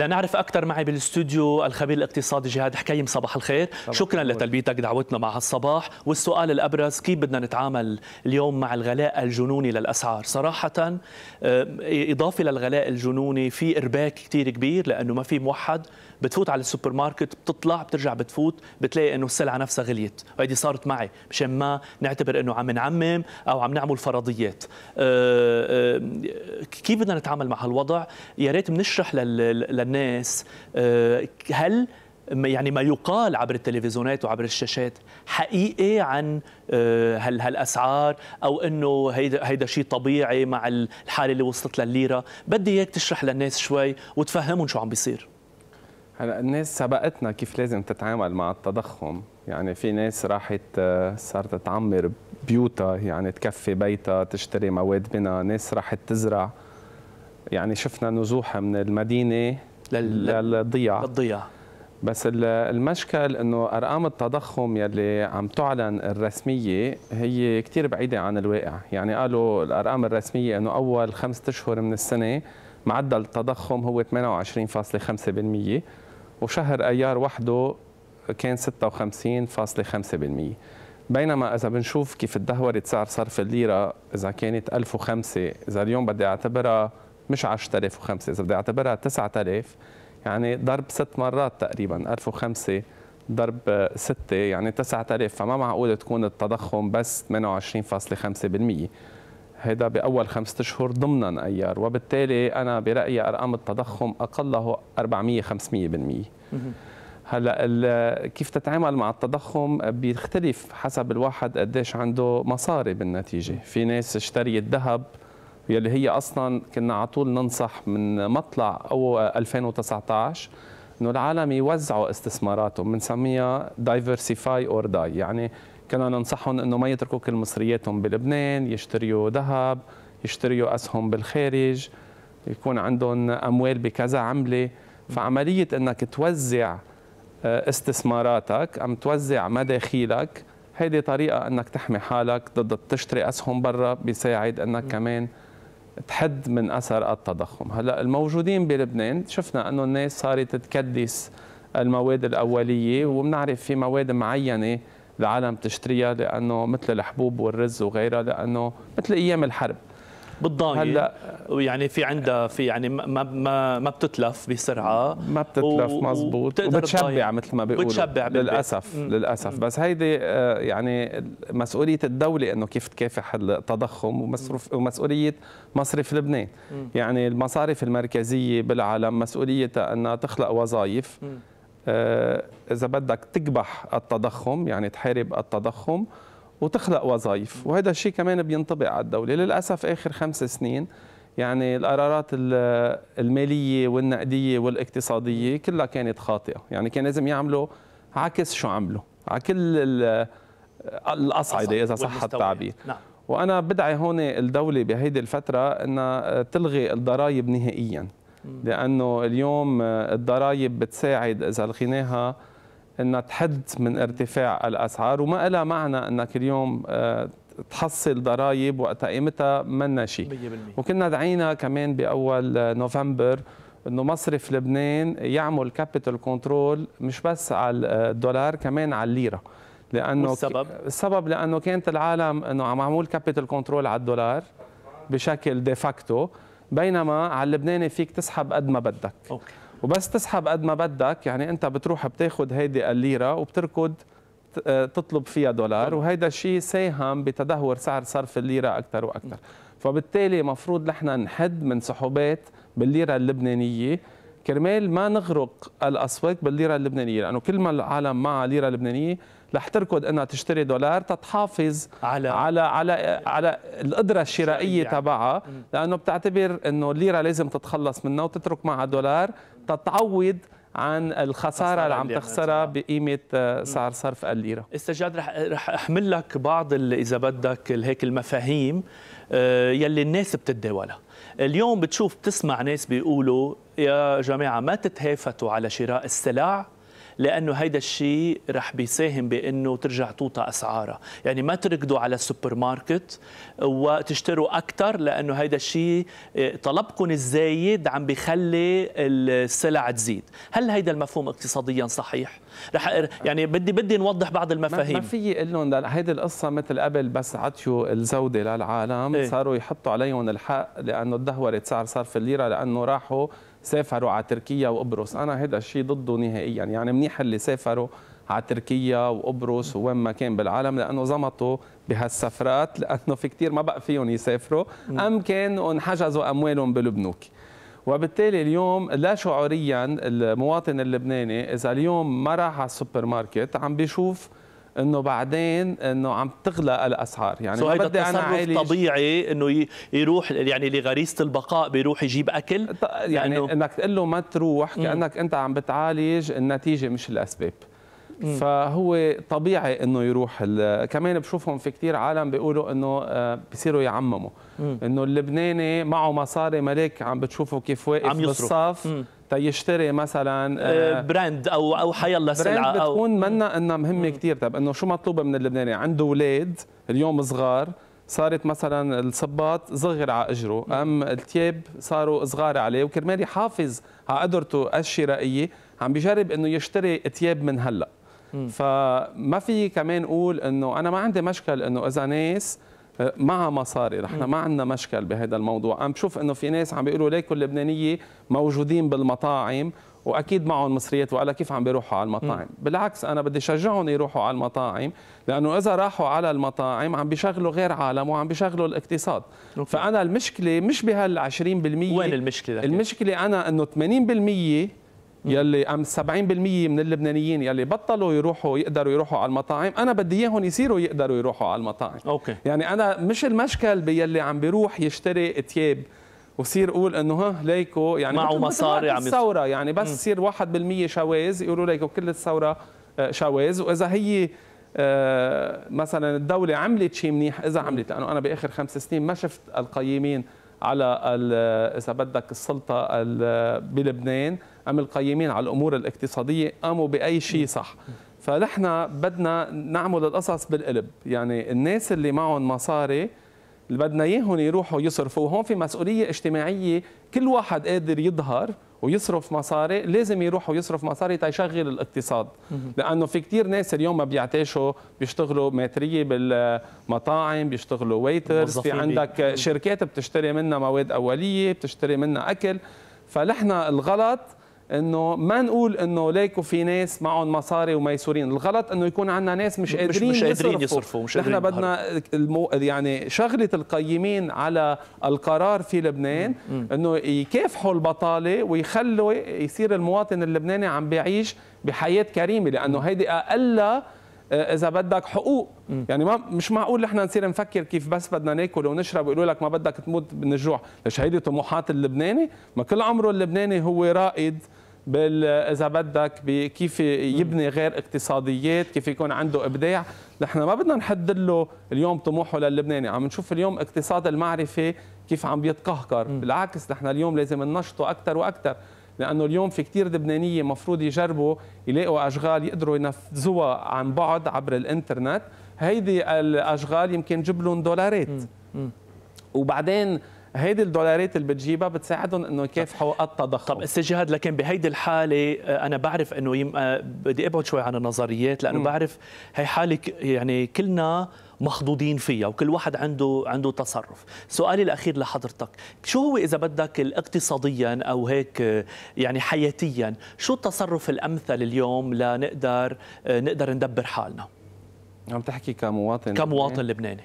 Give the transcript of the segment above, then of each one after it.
لنعرف اكثر معي بالاستوديو الخبير الاقتصادي جهاد حكيم صباح الخير صباح شكرا لتلبيتك دعوتنا مع هالصباح والسؤال الابرز كيف بدنا نتعامل اليوم مع الغلاء الجنوني للاسعار صراحه آه، اضافه للغلاء الجنوني في ارباك كثير كبير لانه ما في موحد بتفوت على السوبر ماركت بتطلع بترجع بتفوت بتلاقي انه السلعه نفسها غليت وهيدي صارت معي مشان ما نعتبر انه عم نعمم او عم نعمل فرضيات آه، آه، كيف بدنا نتعامل مع هالوضع يا ريت بنشرح لل الناس آه، هل يعني ما يقال عبر التلفزيونات وعبر الشاشات حقيقي عن آه، هل هالاسعار او انه هيدا هيدا شيء طبيعي مع الحاله اللي وصلت للليره بدي اياك تشرح للناس شوي وتفهمهم شو عم بيصير هلا الناس سبقتنا كيف لازم تتعامل مع التضخم يعني في ناس راحت آه، صارت تعمر بيوتها يعني تكفي بيتها تشتري مواد بنا ناس راحت تزرع يعني شفنا نزوح من المدينه للضياع للضياع بس المشكل انه ارقام التضخم يلي عم تعلن الرسميه هي كثير بعيده عن الواقع، يعني قالوا الارقام الرسميه انه اول خمسة اشهر من السنه معدل التضخم هو 28.5% وشهر ايار وحده كان 56.5% بينما اذا بنشوف كيف تدهورت سعر صرف الليره اذا كانت 1005 اذا اليوم بدي اعتبرها مش 10005 اذا بدي اعتبرها 9000 يعني ضرب ست مرات تقريبا 1005 ضرب 6 يعني 9000 فما معقول تكون التضخم بس 28.5% هذا باول خمسة اشهر ضمنا ايار وبالتالي انا برايي ارقام التضخم اقله 400 500% هلا كيف تتعامل مع التضخم بيختلف حسب الواحد قديش عنده مصاري بالنتيجه في ناس اشتريت ذهب يلي هي اصلا كنا على طول ننصح من مطلع او 2019 انه العالم يوزعوا استثماراتهم بنسميها دايفرسيفاي اور داي يعني كنا ننصحهم انه ما يتركوا كل مصرياتهم بلبنان يشتريوا ذهب يشتريوا اسهم بالخارج يكون عندهم اموال بكذا عمله فعمليه انك توزع آه، استثماراتك عم توزع مداخيلك هيدي طريقه انك تحمي حالك ضد تشتري اسهم برا بيساعد انك كمان تحد من اثر التضخم، هلا الموجودين بلبنان شفنا انه الناس صارت تكدس المواد الاوليه وبنعرف في مواد معينه العالم تشتريها لانه مثل الحبوب والرز وغيرها لانه مثل ايام الحرب بالضايع هلا يعني في عندها في يعني ما ما ما بتتلف بسرعه ما بتتلف مزبوط وبتشبع مثل ما بيقولوا بتشبع للاسف مم. للاسف مم. بس هيدي آه، يعني مسؤوليه الدوله انه كيف تكافح التضخم ومصرف ومسؤوليه مصرف لبنان مم. يعني المصارف المركزيه بالعالم مسؤوليتها انها تخلق وظائف آه، اذا بدك تكبح التضخم يعني تحارب التضخم وتخلق وظائف وهذا الشيء كمان بينطبق على الدولة للأسف آخر خمس سنين يعني القرارات المالية والنقدية والاقتصادية كلها كانت خاطئة يعني كان لازم يعملوا عكس شو عملوا على كل الأصعدة إذا صح التعبير نعم. وأنا بدعي هون الدولة بهيدي الفترة أنها تلغي الضرائب نهائياً لأنه اليوم الضرائب بتساعد إذا لغيناها انها تحد من ارتفاع الاسعار وما لها معنى انك اليوم آه، تحصل ضرائب وقتها قيمتها منا شيء وكنا دعينا كمان باول آه، نوفمبر انه مصرف لبنان يعمل كابيتال كنترول مش بس على آه، الدولار كمان على الليره لانه السبب السبب لانه كانت العالم انه عم معمول كابيتال كنترول على الدولار بشكل ديفاكتو بينما على اللبناني فيك تسحب قد ما بدك أوكي. وبس تسحب قد ما بدك يعني انت بتروح بتاخذ هيدي الليره وبتركض آه، تطلب فيها دولار وهيدا الشيء ساهم بتدهور سعر صرف الليره اكثر واكثر فبالتالي مفروض نحن نحد من سحوبات بالليره اللبنانيه كرمال ما نغرق الاسواق بالليره اللبنانيه لانه كل ما العالم مع ليره لبنانيه رح تركض انها تشتري دولار تتحافظ على على على, على القدره الشرائيه تبعها لانه بتعتبر انه الليره لازم تتخلص منها وتترك معها دولار تتعوض عن الخساره اللي عم تخسرها بقيمه آه، سعر صرف الليره استجاد رح رح احمل لك بعض اذا بدك هيك المفاهيم آه، يلي الناس بتتداولها اليوم بتشوف بتسمع ناس بيقولوا يا جماعه ما تتهافتوا على شراء السلع لانه هيدا الشيء رح بيساهم بانه ترجع توطى اسعارها يعني ما تركضوا على السوبر ماركت وتشتروا اكثر لانه هيدا الشيء آه، طلبكم الزايد عم بخلي السلع تزيد هل هيدا المفهوم اقتصاديا صحيح رح يعني بدي بدي نوضح بعض المفاهيم ما في اقول لهم هيدي القصه مثل قبل بس عطيوا الزوده للعالم إيه؟ صاروا يحطوا عليهم الحق لانه تدهورت سعر صرف الليره لانه راحوا سافروا على تركيا وقبرص انا هذا الشيء ضده نهائيا يعني منيح اللي سافروا على تركيا وقبرص وين ما كان بالعالم لانه زمطوا بهالسفرات لانه في كثير ما بقى فيهم يسافروا ام كان انحجزوا اموالهم بالبنوك وبالتالي اليوم لا شعوريا المواطن اللبناني اذا اليوم ما راح على السوبر ماركت عم بيشوف انه بعدين انه عم تغلى الاسعار يعني هذا التصرف بدي طبيعي انه يروح يعني لغريزه البقاء بيروح يجيب اكل يعني انك تقول له ما تروح كانك انت عم بتعالج النتيجه مش الاسباب فهو طبيعي انه يروح كمان بشوفهم في كثير عالم بيقولوا انه آه، بصيروا يعمموا انه اللبناني معه مصاري ملك عم بتشوفه كيف واقف بالصف تيشتري مثلا براند آه، آه، او او حيلا سلعه او بتكون منا انها مهمه كثير طب انه شو مطلوبه من اللبناني عنده اولاد اليوم صغار صارت مثلا الصباط صغر على اجره ام التياب صاروا صغار عليه وكرمال يحافظ على قدرته الشرائيه عم بجرب انه يشتري تياب من هلا فما في كمان اقول انه انا ما عندي مشكل انه اذا ناس آه، مع مصاري نحن ما عندنا مشكل بهذا الموضوع عم بشوف انه في ناس عم بيقولوا ليكوا اللبنانيه موجودين بالمطاعم واكيد معهم مصريات وعلى كيف عم بيروحوا على المطاعم م. بالعكس انا بدي شجعهم يروحوا على المطاعم لانه اذا راحوا على المطاعم عم بيشغلوا غير عالم وعم بيشغلوا الاقتصاد أوكي. فانا المشكله مش بهال 20% وين المشكله المشكله انا انه 80% يلي ام 70% من اللبنانيين يلي بطلوا يروحوا يقدروا يروحوا على المطاعم انا بدي اياهم يصيروا يقدروا يروحوا على المطاعم أوكي. يعني انا مش المشكل يلي عم بيروح يشتري تياب وصير اقول انه ها ليكو يعني معه مصاري عم الثوره يعني بس يصير 1% شواذ يقولوا ليكو كل الثوره آه، شواذ واذا هي آه، مثلا الدوله عملت شيء منيح اذا عملت لانه انا باخر خمس سنين ما شفت القيمين على اذا بدك السلطه بلبنان ام القيمين على الامور الاقتصاديه قاموا باي شيء صح فنحن بدنا نعمل القصص بالقلب يعني الناس اللي معهم مصاري اللي بدنا اياهم يروحوا يصرفوا هون في مسؤوليه اجتماعيه كل واحد قادر يظهر ويصرف مصاري لازم يروح ويصرف مصاري تيشغل الاقتصاد لانه في كثير ناس اليوم ما بيعتاشوا بيشتغلوا ماتريه بالمطاعم بيشتغلوا ويترز في عندك شركات بتشتري منها مواد اوليه بتشتري منها اكل فلحنا الغلط انه ما نقول انه ليكو في ناس معهم مصاري وميسورين الغلط انه يكون عندنا ناس مش قادرين مش, مش قادرين يصرفوا مش قادرين نحن بدنا المو... يعني شغله القيمين على القرار في لبنان انه يكافحوا البطاله ويخلوا يصير المواطن اللبناني عم بيعيش بحياه كريمه لانه هيدي اقل آه، اذا بدك حقوق م. يعني ما مش معقول نحن نصير نفكر كيف بس بدنا ناكل ونشرب ويقولوا لك ما بدك تموت من الجوع ليش هيدي طموحات اللبناني ما كل عمره اللبناني هو رائد بال اذا بدك بكيف يبني غير اقتصاديات كيف يكون عنده ابداع نحن ما بدنا نحدد له اليوم طموحه للبناني عم نشوف اليوم اقتصاد المعرفه كيف عم بيتقهقر بالعكس نحن اليوم لازم ننشطه اكثر واكثر لانه اليوم في كثير لبنانيه مفروض يجربوا يلاقوا اشغال يقدروا ينفذوها عن بعد عبر الانترنت هيدي الاشغال يمكن جيب لهم دولارات مم. مم. وبعدين هيدي الدولارات اللي بتجيبها بتساعدهم انه يكافحوا التضخم طب استاذ جهاد لكن بهيدي الحاله آه، انا بعرف انه يم... آه، بدي ابعد شوي عن النظريات لانه م. بعرف هي حاله يعني كلنا مخضوضين فيها وكل واحد عنده عنده تصرف سؤالي الاخير لحضرتك شو هو اذا بدك اقتصاديا او هيك آه، يعني حياتيا شو التصرف الامثل اليوم لنقدر نقدر ندبر حالنا عم تحكي كمواطن كمواطن لبناني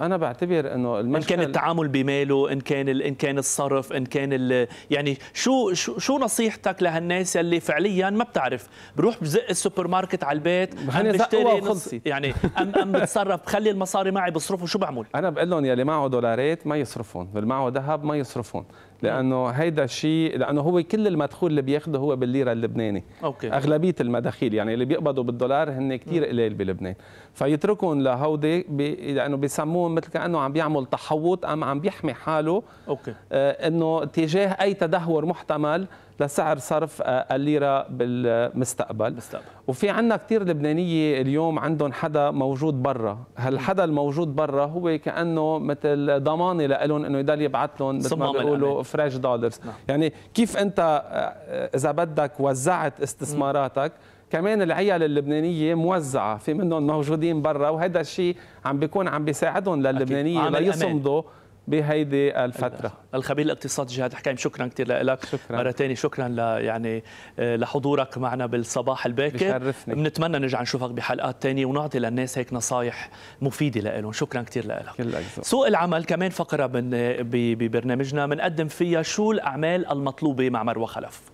انا بعتبر انه المشكل ان كان التعامل بماله ان كان ان كان الصرف ان كان يعني شو شو شو نصيحتك لهالناس يلي فعليا ما بتعرف بروح بزق السوبر ماركت على البيت عم بشتري نص يعني ام ام بتصرف بخلي المصاري معي بصرفه شو بعمل انا بقول لهم يلي معه دولارات ما يصرفهم اللي معه ذهب ما يصرفهم لانه هيدا الشيء لانه هو كل المدخول اللي بياخده هو بالليره اللبناني أوكي. اغلبيه المداخيل يعني اللي بيقبضوا بالدولار هن كثير قليل بلبنان فيتركهم لهودي بي لانه بيسموهم مثل كانه عم بيعمل تحوط ام عم بيحمي حاله أوكي. آه انه تجاه اي تدهور محتمل لسعر صرف آه، الليره بالمستقبل مستقبل. وفي عندنا كثير لبنانيه اليوم عندهم حدا موجود برا هالحدا الموجود برا هو كانه مثل ضمانه لهم انه يضل يبعث لهم مثل ما بيقولوا فريش دولارز نعم. يعني كيف انت آه، اذا بدك وزعت استثماراتك كمان العيال اللبنانيه موزعه في منهم موجودين برا وهذا الشيء عم بيكون عم بيساعدهم للبنانيه ليصمدوا بهيدي الفتره الخبير الاقتصادي جهاد حكايم شكرا كثير لك شكرا. مره ثانيه شكرا ل يعني آه، لحضورك معنا بالصباح الباكر بنتمنى نرجع نشوفك بحلقات ثانيه ونعطي للناس هيك نصائح مفيده لهم شكرا كثير لك سوق العمل كمان فقره آه، ببرنامجنا بنقدم فيها شو الاعمال المطلوبه مع مروه خلف